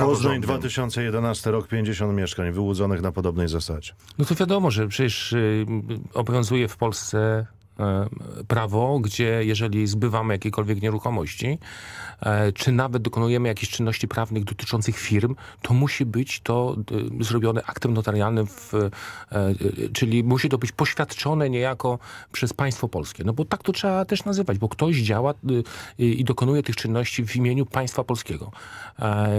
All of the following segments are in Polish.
Poznań tak 2011 rok, 50 mieszkań wyłudzonych na podobnej zasadzie. No to wiadomo, że przecież y, obowiązuje w Polsce E, prawo, gdzie jeżeli zbywamy jakiekolwiek nieruchomości, e, czy nawet dokonujemy jakichś czynności prawnych dotyczących firm, to musi być to e, zrobione aktem notarialnym, w, czyli musi to być poświadczone niejako przez państwo polskie. No bo tak to trzeba też nazywać, bo ktoś działa i dokonuje tych czynności w imieniu państwa polskiego.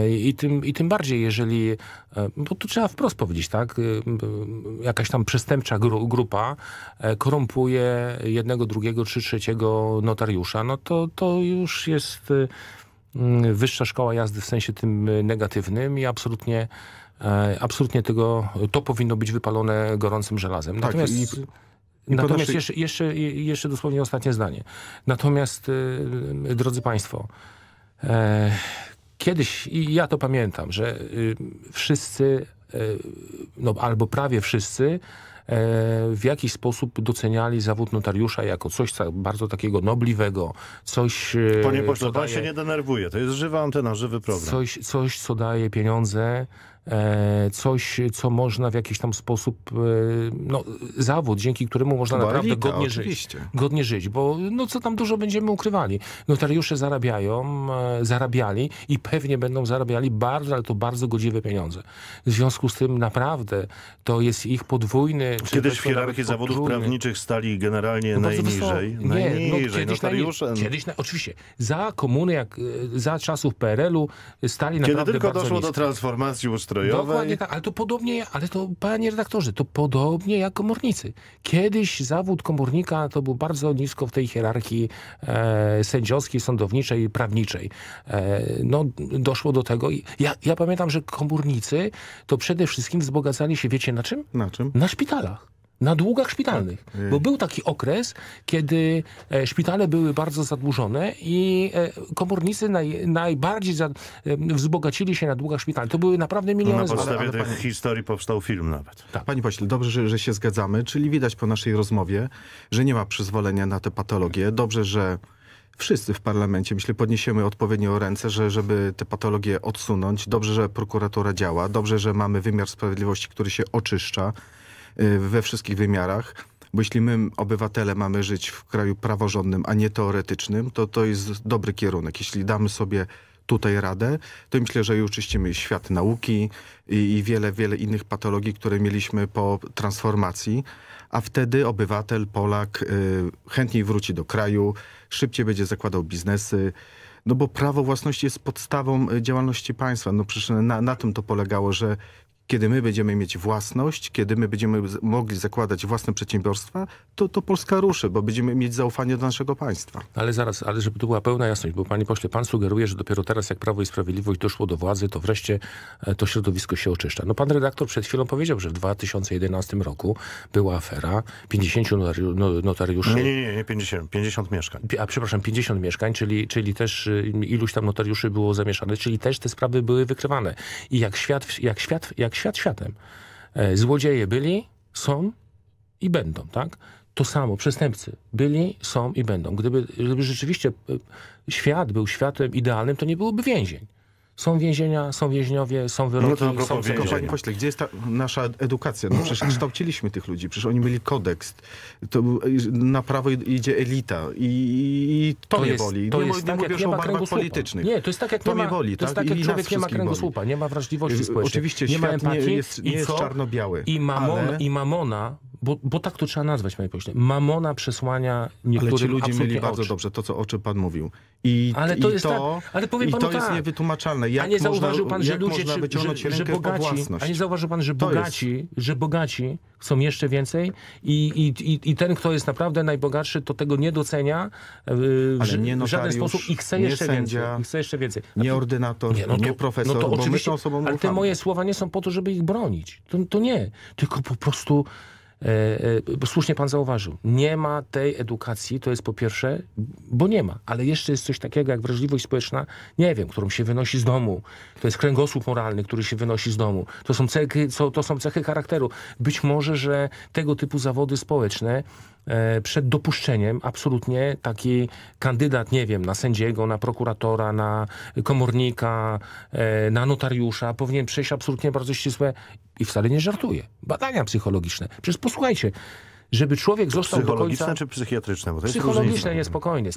I tym, i tym bardziej, jeżeli, bo to trzeba wprost powiedzieć, tak, jakaś tam przestępcza grupa korumpuje jednego, drugiego czy trzeciego notariusza, no to, to już jest y, mm, wyższa szkoła jazdy w sensie tym y, negatywnym i absolutnie e, absolutnie tego, to powinno być wypalone gorącym żelazem. Tak, Natomiast... I... I Natomiast jeszcze, jeszcze, jeszcze dosłownie ostatnie zdanie. Natomiast, y, drodzy Państwo, e, kiedyś, i ja to pamiętam, że wszyscy, e, no, albo prawie wszyscy, E, w jakiś sposób doceniali zawód notariusza jako coś bardzo takiego nobliwego, coś... E, Panie pośle, daje, pan się nie denerwuje, to jest żywa antena, żywy program. Coś, coś co daje pieniądze, E, coś, co można w jakiś tam sposób, e, no, zawód, dzięki któremu można Chyba naprawdę elita, godnie oczywiście. żyć. Godnie żyć, bo no co tam dużo będziemy ukrywali. Notariusze zarabiają, e, zarabiali i pewnie będą zarabiali bardzo, ale to bardzo godziwe pieniądze. W związku z tym naprawdę to jest ich podwójny... Kiedyś w hierarchii zawodów prawniczych stali generalnie no, najniżej. nie, no, najniżej, no, kiedyś notariusze. Najniżej, kiedyś, na, oczywiście, za komuny, jak za czasów PRL-u stali Kiedy naprawdę Kiedy tylko doszło do transformacji ucztowej ustrojowej. Dokładnie tak, ale to podobnie, ale to panie redaktorze, to podobnie jak komornicy. Kiedyś zawód komornika to był bardzo nisko w tej hierarchii e, sędziowskiej, sądowniczej, prawniczej. E, no, doszło do tego. Ja, ja pamiętam, że komornicy to przede wszystkim wzbogacali się, wiecie na czym? Na czym? Na szpitalach na długach szpitalnych. Tak. Y. Bo był taki okres, kiedy e, szpitale były bardzo zadłużone i e, komornicy naj, najbardziej za, e, wzbogacili się na długach szpitalnych. To były naprawdę miliony no Na podstawie tej pani... historii powstał film nawet. Tak. Pani pośle, dobrze, że, że się zgadzamy, czyli widać po naszej rozmowie, że nie ma przyzwolenia na te patologie. Dobrze, że wszyscy w parlamencie, myślę, podniesiemy odpowiednio ręce, że, żeby te patologie odsunąć. Dobrze, że prokuratura działa. Dobrze, że mamy wymiar sprawiedliwości, który się oczyszcza. Y, we wszystkich wymiarach. Bo jeśli my, obywatele, mamy żyć w kraju praworządnym, a nie teoretycznym, to to jest dobry kierunek. Jeśli damy sobie tutaj radę, to myślę, że już czyścimy świat nauki i, i, wiele, wiele innych patologii, które mieliśmy po transformacji, a wtedy obywatel, Polak y, chętniej wróci do kraju, szybciej będzie zakładał biznesy, no bo prawo własności jest podstawą y, działalności państwa. No przecież na, na tym to polegało, że kiedy my będziemy mieć własność, kiedy my będziemy mogli zakładać własne przedsiębiorstwa, to, to Polska ruszy, bo będziemy mieć zaufanie do naszego państwa. Ale zaraz, ale żeby to była pełna jasność, bo panie pośle, pan sugeruje, że dopiero teraz jak Prawo i Sprawiedliwość doszło do władzy, to wreszcie e, to środowisko się oczyszcza. No pan redaktor przed chwilą powiedział, że w 2011 roku była afera 50 no, notariuszy. Nie, nie, nie, nie 50, 50 mieszkań. A przepraszam, 50 mieszkań, czyli, czyli też y, iluś tam notariuszy było zamieszane, czyli też te sprawy były wykrywane. I jak świat, jak świat, jak tak? Świat światem. E, złodzieje byli, są i będą, tak? To samo, przestępcy byli, są i będą. Gdyby, gdyby rzeczywiście e, świat był światem idealnym, to nie byłoby więzień. Są więzienia, są więźniowie, są wyroki, no to są tylko panie pośle, gdzie jest ta nasza edukacja? No przecież kształciliśmy tych ludzi, przecież oni mieli kodeks. To na prawo idzie elita i, i to, to, mnie jest, boli. To nie, jest tak, jak nie o barwach politycznych. Nie, to jest tak jak nie ma, boli, to jest tak, tak jak człowiek nie ma kręgosłupa, nie ma wrażliwości y, społecznej. Oczywiście nie ma empatii. nie jest, nie jest czarno-biały. I, mamon, ale... I mamona bo, bo tak to trzeba nazwać, panie pośle. Mamona przesłania niektórym Ale ludzie mieli bardzo oczy. dobrze to, co o czym pan mówił. I, ale to, i jest, to, tak, ale powiem i to tak. jest niewytłumaczalne. Jak a nie zauważył pan, że ludzie, czy, że, że bogaci, a nie zauważył pan, że bogaci, że bogaci są jeszcze więcej i, i, i, i, ten, kto jest naprawdę najbogatszy, to tego nie docenia e, w, nie notariusz, w żaden sposób i chce jeszcze sędzia, więcej. I chce jeszcze więcej. nie ordynator, nie, no to, nie profesor, no to oczywiście, Ale te moje słowa nie są po to, żeby ich bronić. To, to nie. Tylko po prostu E, e, słusznie pan zauważył, nie ma tej edukacji, to jest po pierwsze, bo nie ma, ale jeszcze jest coś takiego jak wrażliwość społeczna, nie wiem, którą się wynosi z domu. To jest kręgosłup moralny, który się wynosi z domu. To są cechy, to są cechy charakteru. Być może, że tego typu zawody społeczne E, przed dopuszczeniem absolutnie taki kandydat, nie wiem, na sędziego, na prokuratora, na komornika, e, na notariusza powinien przejść absolutnie bardzo ścisłe i wcale nie żartuje. Badania psychologiczne. Przecież posłuchajcie, żeby człowiek został do końca... Psychologiczne czy psychiatryczne? Bo to jest psychologiczne, niespokojnie.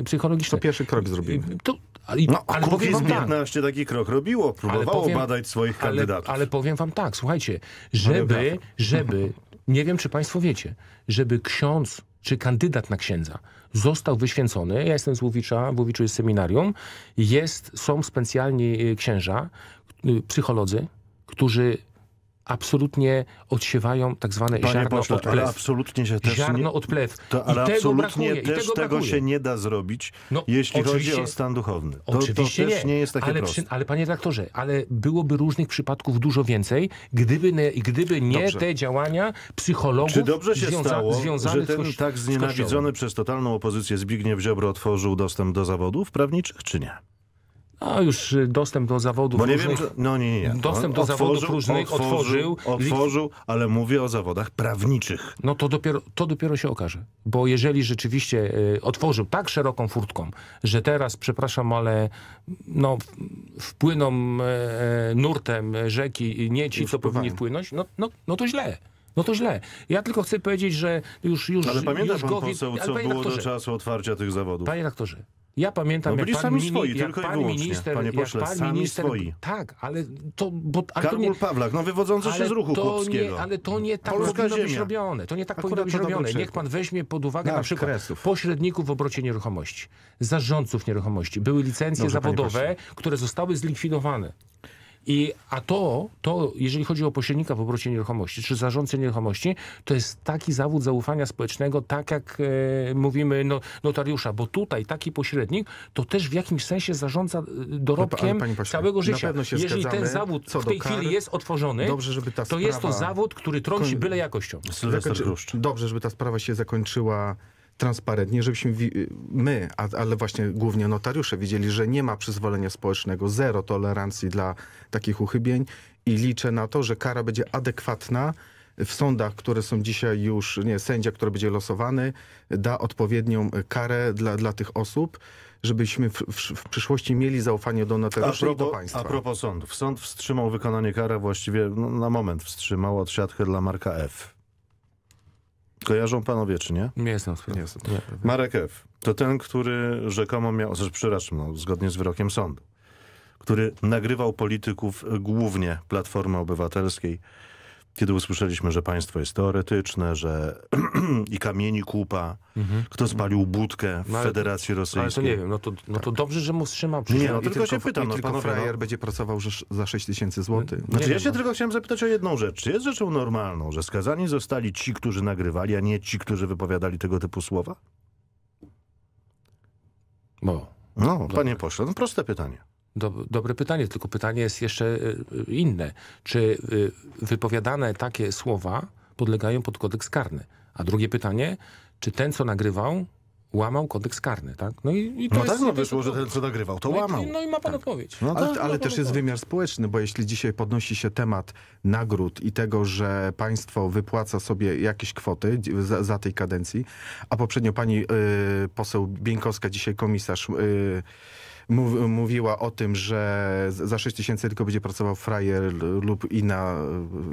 E, psychologiczne. To pierwszy krok zrobimy. To, ale, no, ale powiem wam 15 tak. taki krok robiło. Próbowało powiem, badać swoich ale, kandydatów. Ale powiem wam tak, słuchajcie, żeby, żeby nie wiem, czy państwo wiecie, żeby ksiądz czy kandydat na księdza został wyświęcony, ja jestem z Łowicza, w Łowiczu jest seminarium, jest, są specjalni y, księża, y, psycholodzy, którzy absolutnie odsiewają tak zwane Panie ziarno pośle, odplew. Ale absolutnie się też ziarno nie, To, ale I tego absolutnie też tego, tego, się nie da zrobić, no, jeśli chodzi o stan duchowny. To, oczywiście to też nie, nie jest takie ale, proste. Przy, ale panie redaktorze, ale byłoby różnych przypadków dużo więcej, gdyby nie, gdyby nie dobrze. te działania psychologów Czy dobrze się związa stało, że ten tak znienawidzony przez totalną opozycję Zbigniew Ziobro otworzył dostęp do zawodów prawniczych, czy nie? a już y, dostęp do zawodów Bo nie różnych, wiem, że... no nie, nie. Dostęp do otworzył, zawodów różnych otworzył, otworzył, otworzył, ale mówię o zawodach prawniczych. No to dopiero, to dopiero się okaże. Bo jeżeli rzeczywiście y, otworzył tak szeroką furtką, że teraz, przepraszam, ale no, wpłyną e, e, nurtem rzeki nie ci, co powinni wpłynąć, no, no, no to źle. No to źle. Ja tylko chcę powiedzieć, że już... już ale pamięta już pan pamiętasz poseł, co było do czasu otwarcia tych zawodów? Panie doktorze, ja pamiętam, no, jak pan, sami swoi, jak tylko pan minister... Panie pośle, jak pan sami minister, swoi. Tak, ale to... Bo, ale Karol to nie, Pawlak, no wywodzący się z ruchu polskiego, Nie, ale to nie tak Polska powinno ziemia. być robione. To nie tak Akurat powinno być robione. Niech pan weźmie pod uwagę na przykład kresów. pośredników w obrocie nieruchomości, zarządców nieruchomości. Były licencje Dobrze, zawodowe, które zostały zlikwidowane. I, a to, to, jeżeli chodzi o pośrednika w obrocie nieruchomości, czy zarządcę nieruchomości, to jest taki zawód zaufania społecznego, tak jak e, mówimy no, notariusza, bo tutaj taki pośrednik, to też w jakimś sensie zarządza e, dorobkiem no, całego życia. jeżeli ten zawód w tej kar, chwili jest otworzony, dobrze, to jest to zawód, który trąci byle jakością. Dobrze, żeby ta sprawa się zakończyła transparentnie, żebyśmy my, ale właśnie głównie notariusze widzieli, że nie ma przyzwolenia społecznego, zero tolerancji dla takich uchybień i liczę na to, że kara będzie adekwatna w sądach, które są dzisiaj już, nie, sędzia, który będzie losowany, da odpowiednią karę dla, dla tych osób, żebyśmy w, w, w przyszłości mieli zaufanie do notariuszy propos, i do państwa. A propos sądów. Sąd wstrzymał wykonanie kary, właściwie no, na moment wstrzymał odsiadkę dla marka F. Kojarzą panowie, czy nie? Nie jestem pewien. Jest. Marek F. To ten, który rzekomo miał, znaczy przepraszam, no, zgodnie z wyrokiem sądu, który nagrywał polityków głównie Platformy Obywatelskiej, kiedy usłyszeliśmy, że państwo jest teoretyczne, że i kamieni kupa, mhm. kto spalił budkę w no, Federacji Rosyjskiej. Ale to nie wiem, no to, no to tak. dobrze, że mu wstrzymał. Przecież nie, no, tylko, tylko się pytam. No, tylko frajer no. będzie pracował za 6 tysięcy złotych. Znaczy, nie ja wiem, się no. tylko chciałem zapytać o jedną rzecz. Czy jest rzeczą normalną, że skazani zostali ci, którzy nagrywali, a nie ci, którzy wypowiadali tego typu słowa? Bo. No, no panie tak. pośle, no proste pytanie dobre pytanie, tylko pytanie jest jeszcze e, e, inne. Czy e, wypowiadane takie słowa podlegają pod kodeks karny? A drugie pytanie, czy ten, co nagrywał, łamał kodeks karny, tak? No i, i to no jest, tak no wyszło, że ten, co nagrywał, to no łamał. I, no i ma pan tak. odpowiedź. No ale, tak, ale też jest wymiar społeczny, bo jeśli dzisiaj podnosi się temat nagród i tego, że państwo wypłaca sobie jakieś kwoty za, za tej kadencji, a poprzednio pani y, poseł Bieńkowska, dzisiaj komisarz... Y, mówiła o tym, że za 6 tysięcy tylko będzie pracował frajer lub inna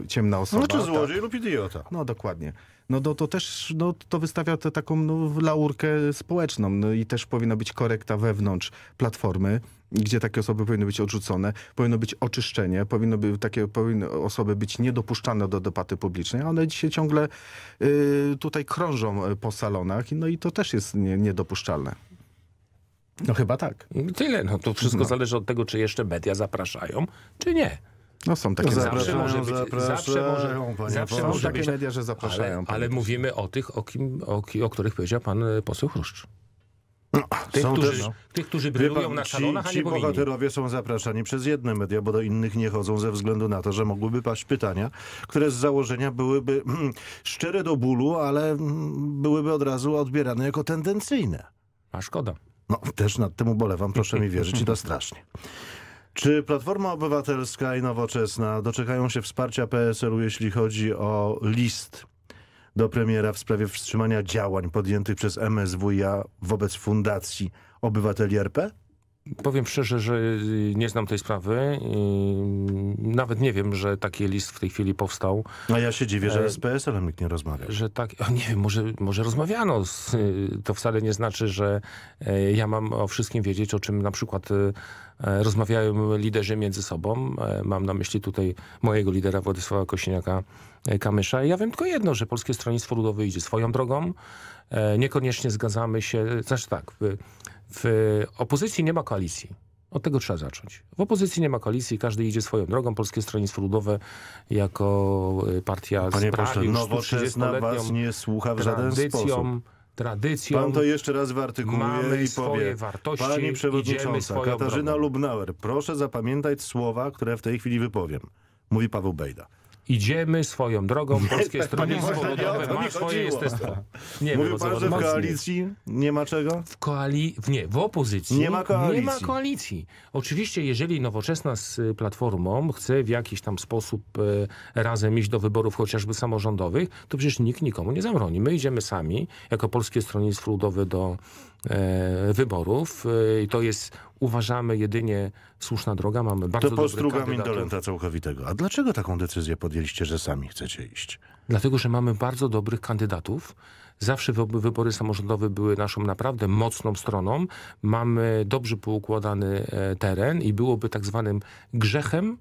e, ciemna osoba. No czy tak. złodziej tak. lub idiota. No dokładnie. No to, to też no, to wystawia te, taką no, laurkę społeczną no, i też powinna być korekta wewnątrz platformy gdzie takie osoby powinny być odrzucone, powinno być oczyszczenie, powinno być takie powinny osoby być niedopuszczane do debaty publicznej, a one dzisiaj ciągle y, tutaj krążą e, po salonach, no i to też jest nie, niedopuszczalne. No chyba tak. Tyle. No to wszystko no. zależy od tego, czy jeszcze media zapraszają, czy nie. No są takie zawsze może być, zapraszają, zawsze może, zawsze może takie być, media, że zapraszają. Ale, ale mówimy o tych, o, kim, o, o których powiedział pan e, poseł Chruszcz. tych, są którzy, też, no. tych, którzy brylują pan, na salonach, ci, a nie ci bohaterowie są zapraszani przez jedne media, bo do innych nie chodzą ze względu na to, że mogłyby paść pytania, które z założenia byłyby mm, szczere do bólu, ale mm, byłyby od razu odbierane jako tendencyjne. A szkoda. No, też nad tym ubolewam, proszę mi wierzyć, i to strasznie. Czy Platforma Obywatelska i Nowoczesna doczekają się wsparcia PSL-u, jeśli chodzi o list do premiera w sprawie wstrzymania działań podjętych przez MSWiA wobec Fundacji Obywateli RP? Powiem szczerze, że y, nie znam tej sprawy. Nawet nie wiem, że taki list w tej chwili powstał. A ja się dziwię, że e, z PSL-em nikt nie rozmawia. Że tak, nie wiem, może, może rozmawiano. Y, to wcale nie znaczy, że e, ja mam o wszystkim wiedzieć, o czym na przykład y, e, rozmawiają liderzy między sobą. Mam na myśli tutaj mojego lidera Władysława Kosiniaka-Kamysza. Ja wiem tylko jedno, że Polskie Stronnictwo Ludowe idzie swoją drogą. Niekoniecznie zgadzamy się, znaczy tak, w opozycji nie ma koalicji. Od tego trzeba zacząć. W opozycji nie ma koalicji, każdy idzie swoją drogą. Polskie Stronnictwo Ludowe jako y, partia Panie pośle, nowoczesna was nie słucha w żaden sposób tradycją. Pan to jeszcze raz wyartykułuje mamy i powie. Wartości, Pani przewodnicząca, Katarzyna drogą. Lubnauer, proszę zapamiętać słowa, które w tej chwili wypowiem. Mówi Paweł Bejda. Idziemy swoją drogą. Polskie tak, Stronnictwo Ludowe ma swoje jestestwo. Nie Mówił pan, że w koalicji nie ma czego? W koali... Nie, w opozycji nie ma, koalicji. nie ma koalicji. Oczywiście, jeżeli Nowoczesna z y, Platformą chce w jakiś tam sposób y, razem iść do wyborów chociażby samorządowych, to przecież nikt nikomu nie zamroni. My idziemy sami, jako Polskie Stronnictwo Ludowe do E, wyborów. E, I to jest, uważamy, jedynie słuszna droga. Mamy bardzo To postruga indolenta całkowitego. A dlaczego taką decyzję podjęliście, że sami chcecie iść? Dlatego, że mamy bardzo dobrych kandydatów. Zawsze wybory samorządowe były naszą naprawdę mocną stroną. Mamy dobrze poukładany e, teren i byłoby tak zwanym grzechem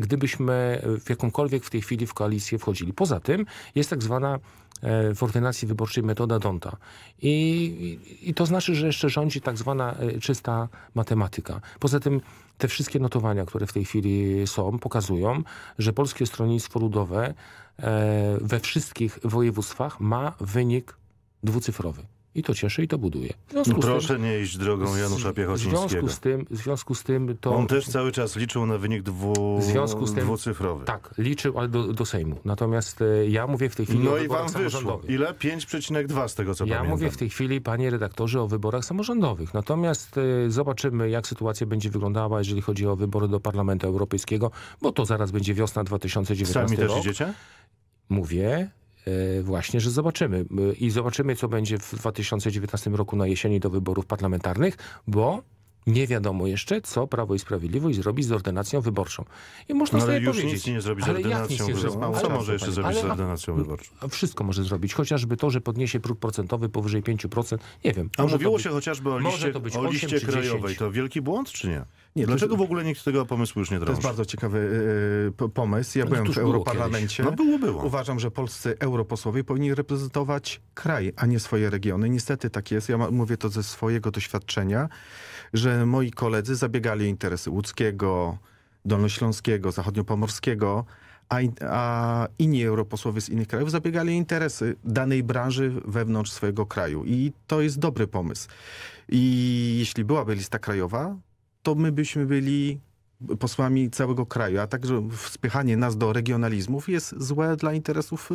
gdybyśmy w jakąkolwiek w tej chwili w koalicję wchodzili. Poza tym jest tak zwana E, w ordynacji wyborczej metoda Donta. I, I, to znaczy, że jeszcze rządzi tak zwana e, czysta matematyka. Poza tym te wszystkie notowania, które w tej chwili są, pokazują, że Polskie Stronnictwo Ludowe e, we wszystkich województwach ma wynik dwucyfrowy. I to cieszy i to buduje. Proszę tym, nie iść drogą Janusza Piechocińskiego. W związku z tym, w związku z tym to... On też cały czas liczył na wynik dwu, w związku z tym, dwucyfrowy. Tak, liczył, ale do, do Sejmu. Natomiast e, ja mówię w tej chwili no o wyborach samorządowych. Ile? 5,2 z tego co ja pamiętam. Ja mówię w tej chwili, panie redaktorze, o wyborach samorządowych. Natomiast e, zobaczymy, jak sytuacja będzie wyglądała, jeżeli chodzi o wybory do Parlamentu Europejskiego, bo to zaraz będzie wiosna 2019 Sami rok. Sami też idziecie? Mówię, E, właśnie, że zobaczymy. E, I zobaczymy, co będzie w 2019 roku na jesieni do wyborów parlamentarnych, bo nie wiadomo jeszcze, co Prawo i Sprawiedliwość zrobi z ordynacją wyborczą. I można no, ale sobie już powiedzieć, nic nie zrobi z ordynacją wyborczą. Co może jeszcze zrobić ale, z ordynacją wyborczą? Wszystko może zrobić. Chociażby to, że podniesie próg procentowy powyżej 5%. Nie wiem. A mówiło się chociażby o liście, o liście krajowej. To wielki błąd, czy nie? Nie, dlaczego w ogóle nikt tego pomysłu już nie drąży? To jest bardzo ciekawy y, pomysł. Ja no byłem w Europarlamencie. Było no było, było. Uważam, że polscy europosłowie powinni reprezentować kraj, a nie swoje regiony. Niestety tak jest. Ja mówię to ze swojego doświadczenia, że moi koledzy zabiegali interesy łódzkiego, dolnośląskiego, zachodniopomorskiego, a, a inni europosłowie z innych krajów zabiegali interesy danej branży wewnątrz swojego kraju. I to jest dobry pomysł. I jeśli byłaby lista krajowa, to my byśmy byli posłami całego kraju, a także wspychanie nas do regionalizmów jest złe dla interesów y,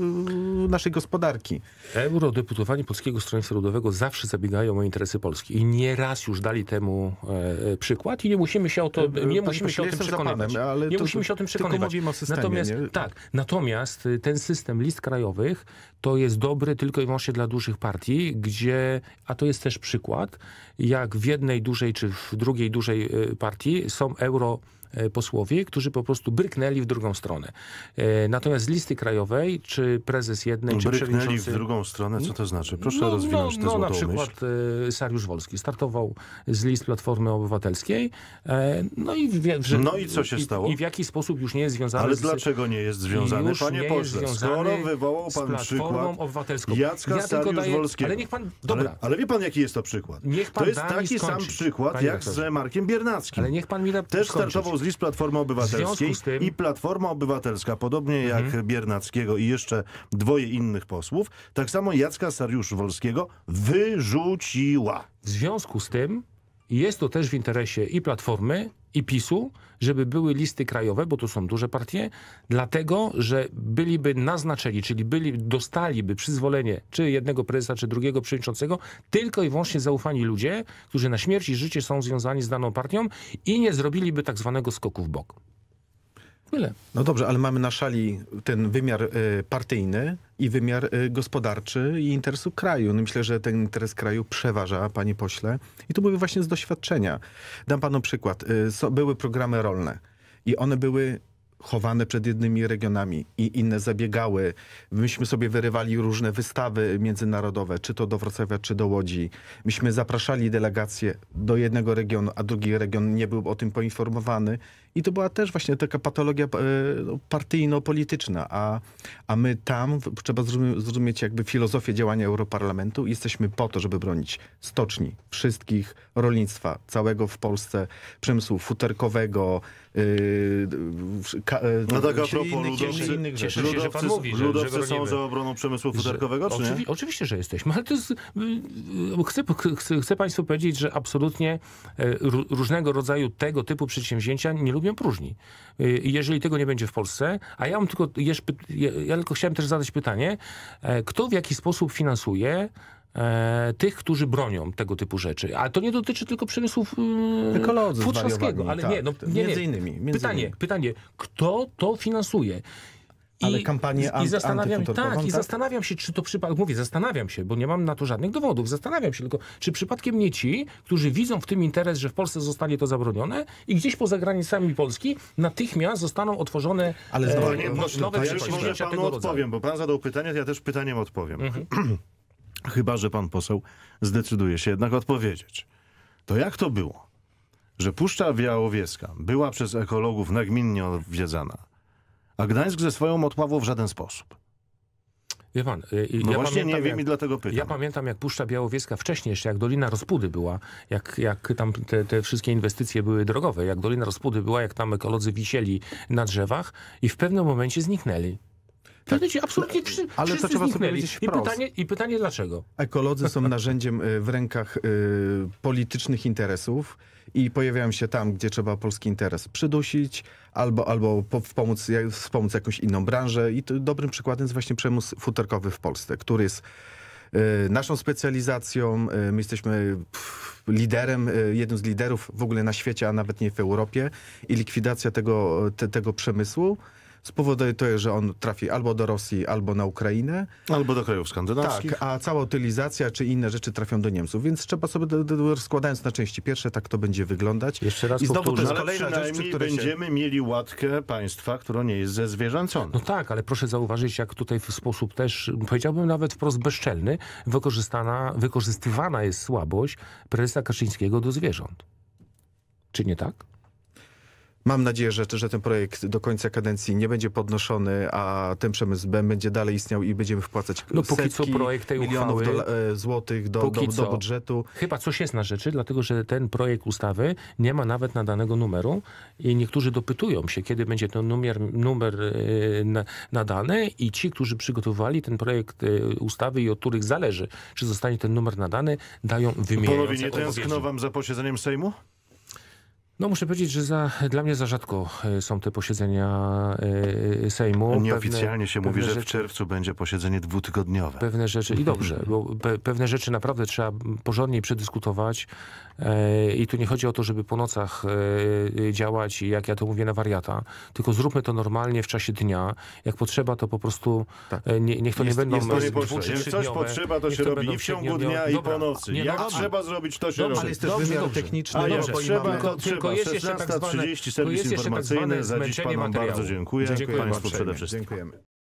naszej gospodarki. Eurodeputowani Polskiego Stronnictwa Ludowego zawsze zabiegają o interesy Polski i nieraz już dali temu e, e przykład i nie musimy się o to e, e, nie musimy się o tym przekonywać. nie musimy się o tym przekonywać. systemie, natomiast nie? tak, natomiast y, ten system list krajowych to jest dobry tylko i wyłącznie dla dużych partii, gdzie a to jest też przykład, jak w jednej dużej czy w drugiej dużej y, partii są euro E, posłowie, którzy po prostu bryknęli w drugą stronę. E, natomiast z listy krajowej, czy prezes jednej, bryknęli czy przewodniczący... w drugą stronę? Co to znaczy? Proszę no, rozwinąć no, tę no, na przykład myśl. E, Sariusz Wolski startował z list Platformy Obywatelskiej. No i, w, w, no i co się stało? I w jaki sposób już nie jest związany Ale z... dlaczego nie jest związany, już panie pośle? Skoro wywołał pan przykład obywatelską. Jacka ja Sariusz daję, Wolskiego. Ale niech pan... Dobra. Ale, ale, wie pan, jaki jest to przykład? to jest taki sam przykład, Panie jak z Markiem Biernackim. Ale niech pan mi da Też skończyć. startował z z Platformy Obywatelskiej tym... i Platforma Obywatelska, podobnie mhm. jak Biernackiego i jeszcze dwoje innych posłów, tak samo Jacka Sariusz-Wolskiego wyrzuciła. W związku z tym jest to też w interesie i Platformy, i PiSu, żeby były listy krajowe, bo to są duże partie, dlatego, że byliby naznaczeni, czyli byli, dostaliby przyzwolenie czy jednego prezesa, czy drugiego przewodniczącego, tylko i wyłącznie zaufani ludzie, którzy na śmierć i życie są związani z daną partią i nie zrobiliby tak zwanego skoku w bok tyle. No dobrze, ale mamy na szali ten wymiar y, partyjny i wymiar y, gospodarczy i interesu kraju. No myślę, że ten interes kraju przeważa, panie pośle. I tu mówię właśnie z doświadczenia. Dam panu przykład. Y, były programy rolne i one były chowane przed jednymi regionami i inne zabiegały. Myśmy sobie wyrywali różne wystawy międzynarodowe, czy to do Wrocławia, czy do Łodzi. Myśmy zapraszali delegacje do jednego regionu, a drugi region nie był o tym poinformowany. I to była też właśnie taka patologia e, no, partyjno-polityczna, a, a my tam, trzeba zrozumieć jakby filozofię działania Europarlamentu, jesteśmy po to, żeby bronić stoczni, wszystkich, rolnictwa, całego w Polsce przemysłu futerkowego, Yy, ka, e, no tak a propos ludowcy, innych ludowcy są za obroną przemysłu futerkowego, czy oczywi nie? Oczywiście, że jesteśmy, ale to jest, y, y, chcę, chcę, chcę państwu powiedzieć, że absolutnie e, różnego rodzaju tego typu przedsięwzięcia nie lubią próżni. Y, jeżeli tego nie będzie w Polsce, a ja mam tylko, ja tylko chciałem też zadać pytanie, e, kto w jaki sposób finansuje E, tych, którzy bronią tego typu rzeczy. Ale to nie dotyczy tylko przemysłów yy, futrzowskiego. Ale tak, nie, no, nie, między innymi. Między pytanie, innymi. pytanie, kto to finansuje? I, Ale kampanię i, i zastanawiam, tak, tak, i tak? zastanawiam się, czy to przypadek, mówię, zastanawiam się, bo nie mam na to żadnych dowodów, zastanawiam się tylko, czy przypadkiem nie ci, którzy widzą w tym interes, że w Polsce zostanie to zabronione i gdzieś poza granicami Polski natychmiast zostaną otworzone Ale znowu, e, nie, no, nowe, nowe możesz, może panu odpowiem, bo pan zadał pytanie, to ja też pytaniem odpowiem. Mhm. Chyba, że pan poseł zdecyduje się jednak odpowiedzieć. To jak to było, że Puszcza Białowieska była przez ekologów nagminnie odwiedzana, a Gdańsk ze swoją odpławą w żaden sposób? Wie pan, y, y, no ja właśnie pamiętam, nie wiem jak, i dlatego pytam. Ja pamiętam, jak Puszcza Białowieska wcześniej jeszcze, jak Dolina Rozpudy była, jak, jak tam te, te, wszystkie inwestycje były drogowe, jak Dolina Rozpudy była, jak tam ekolodzy wisieli na drzewach i w pewnym momencie zniknęli. Tak. Ci absolutnie przy, Ale to trzeba sobie powiedzieć I pytanie, I pytanie dlaczego? Ekolodzy są narzędziem y, w rękach y, politycznych interesów i pojawiają się tam, gdzie trzeba polski interes przydusić albo, albo pomóc, wspomóc jakąś inną branżę. I dobrym przykładem jest właśnie przemysł futerkowy w Polsce, który jest y, naszą specjalizacją. Y, my jesteśmy liderem, jednym z liderów w ogóle na świecie, a nawet nie w Europie. I likwidacja tego, te, tego przemysłu spowoduje to, że on trafi albo do Rosji, albo na Ukrainę. Albo do krajów skandynawskich. Tak, a cała utylizacja czy inne rzeczy trafią do Niemców, więc trzeba sobie, do, do, na części pierwsze, tak to będzie wyglądać. Jeszcze raz I znowu to jest kolejna rzecz, przy której będziemy się... mieli łatkę państwa, która nie jest ze zwierzęcą. No tak, ale proszę zauważyć, jak tutaj w sposób też, powiedziałbym nawet wprost bezczelny, wykorzystana, wykorzystywana jest słabość prezesa Kaczyńskiego do zwierząt. Czy nie tak? Mam nadzieję, że, że ten projekt do końca kadencji nie będzie podnoszony, a ten przemysł będzie dalej istniał i będziemy wpłacać no, póki setki co projekt tej milionów uchwały, do, e, złotych do, do, do, budżetu. Chyba coś jest na rzeczy, dlatego że ten projekt ustawy nie ma nawet nadanego numeru i niektórzy dopytują się, kiedy będzie ten numer, e, numer nadany i ci, którzy przygotowali ten projekt e, ustawy i od których zależy, czy zostanie ten numer nadany, dają wymieniające Panowie, nie tęskno wam za posiedzeniem Sejmu? No muszę powiedzieć, że za, dla mnie za rzadko e, są te posiedzenia e, e, Sejmu. Nieoficjalnie pewne, się mówi, rzeczy, że w czerwcu będzie posiedzenie dwutygodniowe. Pewne rzeczy i dobrze, bo pe, pewne rzeczy naprawdę trzeba porządniej przedyskutować i tu nie chodzi o to, żeby po nocach działać i jak ja to mówię na wariata, tylko zróbmy to normalnie w czasie dnia. Jak potrzeba to po prostu tak. niech to jest, nie będą... Jest dwóch, czy jak coś potrzeba to się to robi i w ciągu dnia i po nocy. Nie, jak trzeba zrobić to się dobrze, robi. Ale jest też wymiar techniczny. trzeba to trzeba to jest jeszcze tak zwane, 30, serwis tak informacyjny. za dziś panom bardzo dziękuję. dziękuję Państwu przede wszystkim. Dziękujemy.